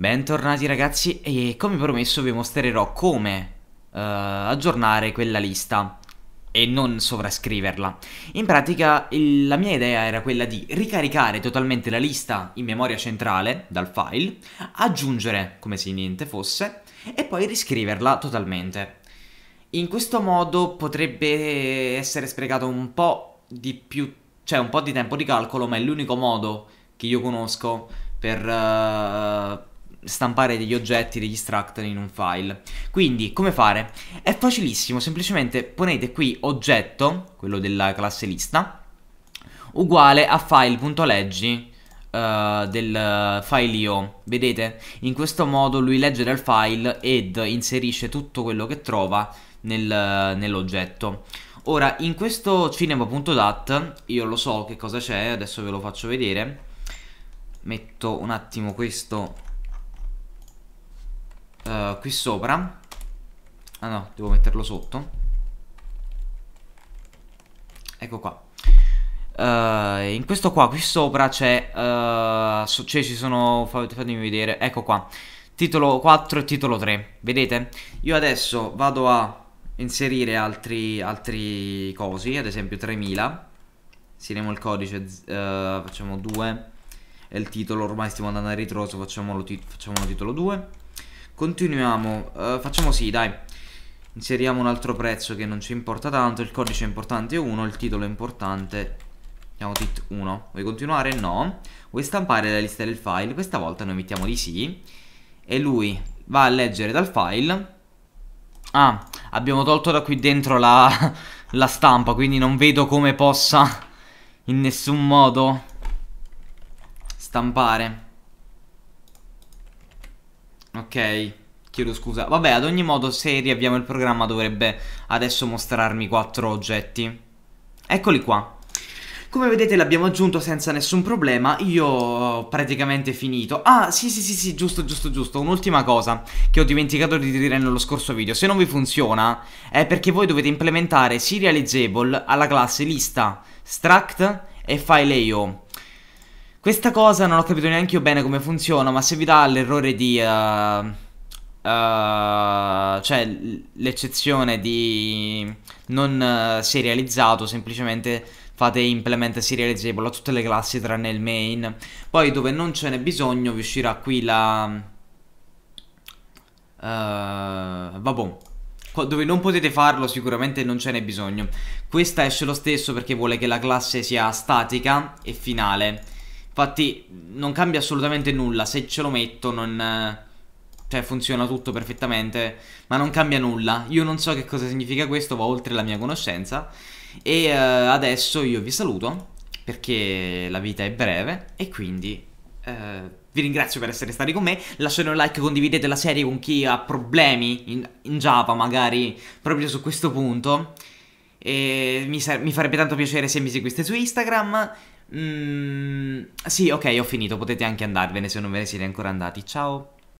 Bentornati ragazzi e come promesso vi mostrerò come uh, aggiornare quella lista e non sovrascriverla. In pratica il, la mia idea era quella di ricaricare totalmente la lista in memoria centrale dal file, aggiungere come se niente fosse e poi riscriverla totalmente. In questo modo potrebbe essere sprecato un po' di più, cioè un po' di tempo di calcolo, ma è l'unico modo che io conosco per... Uh, stampare degli oggetti, degli struct in un file. Quindi, come fare? È facilissimo, semplicemente ponete qui oggetto, quello della classe lista, uguale a file.leggi uh, eh, del file io. Vedete? In questo modo lui legge dal file ed inserisce tutto quello che trova nel, nell'oggetto. Ora, in questo cinema.dat, io lo so che cosa c'è, adesso ve lo faccio vedere. Metto un attimo questo uh, qui sopra ah no devo metterlo sotto ecco qua uh, in questo qua qui sopra c'è uh, so, cioè ci sono fatemi vedere ecco qua titolo 4 e titolo 3 vedete io adesso vado a inserire altri, altri cosi ad esempio 3000 inseriamo il codice facciamo 2 e il titolo ormai stiamo andando a ritroso facciamolo, ti facciamolo titolo 2 Continuiamo, uh, facciamo sì, dai. Inseriamo un altro prezzo che non ci importa tanto, il codice è importante 1, il titolo è importante, chiamo tit 1. Vuoi continuare? No. Vuoi stampare la lista del file? Questa volta noi mettiamo di sì. E lui va a leggere dal file. Ah, abbiamo tolto da qui dentro la, la stampa, quindi non vedo come possa in nessun modo stampare. Ok, chiedo scusa. Vabbè, ad ogni modo, se riavviamo il programma dovrebbe adesso mostrarmi quattro oggetti. Eccoli qua. Come vedete l'abbiamo aggiunto senza nessun problema, io ho praticamente finito. Ah, sì sì sì sì, giusto giusto giusto, un'ultima cosa che ho dimenticato di dire nello scorso video. Se non vi funziona è perché voi dovete implementare Serializable alla classe lista, struct e file.io. Questa cosa non ho capito neanche io bene come funziona, ma se vi dà l'errore di... Uh... Uh, cioè l'eccezione di non uh, serializzato, semplicemente fate implement serializable a tutte le classi tranne il main. Poi dove non ce n'è bisogno vi uscirà qui la... Uh, eh, vabbè. Dove non potete farlo sicuramente non ce n'è bisogno Questa esce lo stesso perché vuole che la classe sia statica e finale Infatti non cambia assolutamente nulla, se ce lo metto non... Cioè funziona tutto perfettamente, ma non cambia nulla. Io non so che cosa significa questo, va oltre la mia conoscenza. E uh, adesso io vi saluto, perché la vita è breve, e quindi... Uh, vi ringrazio per essere stati con me, lasciate un like, condividete la serie con chi ha problemi in, in Java magari proprio su questo punto. E mi, mi farebbe tanto piacere se mi seguiste su Instagram. Mm, sì, ok, ho finito, potete anche andarvene se non ve ne siete ancora andati. Ciao.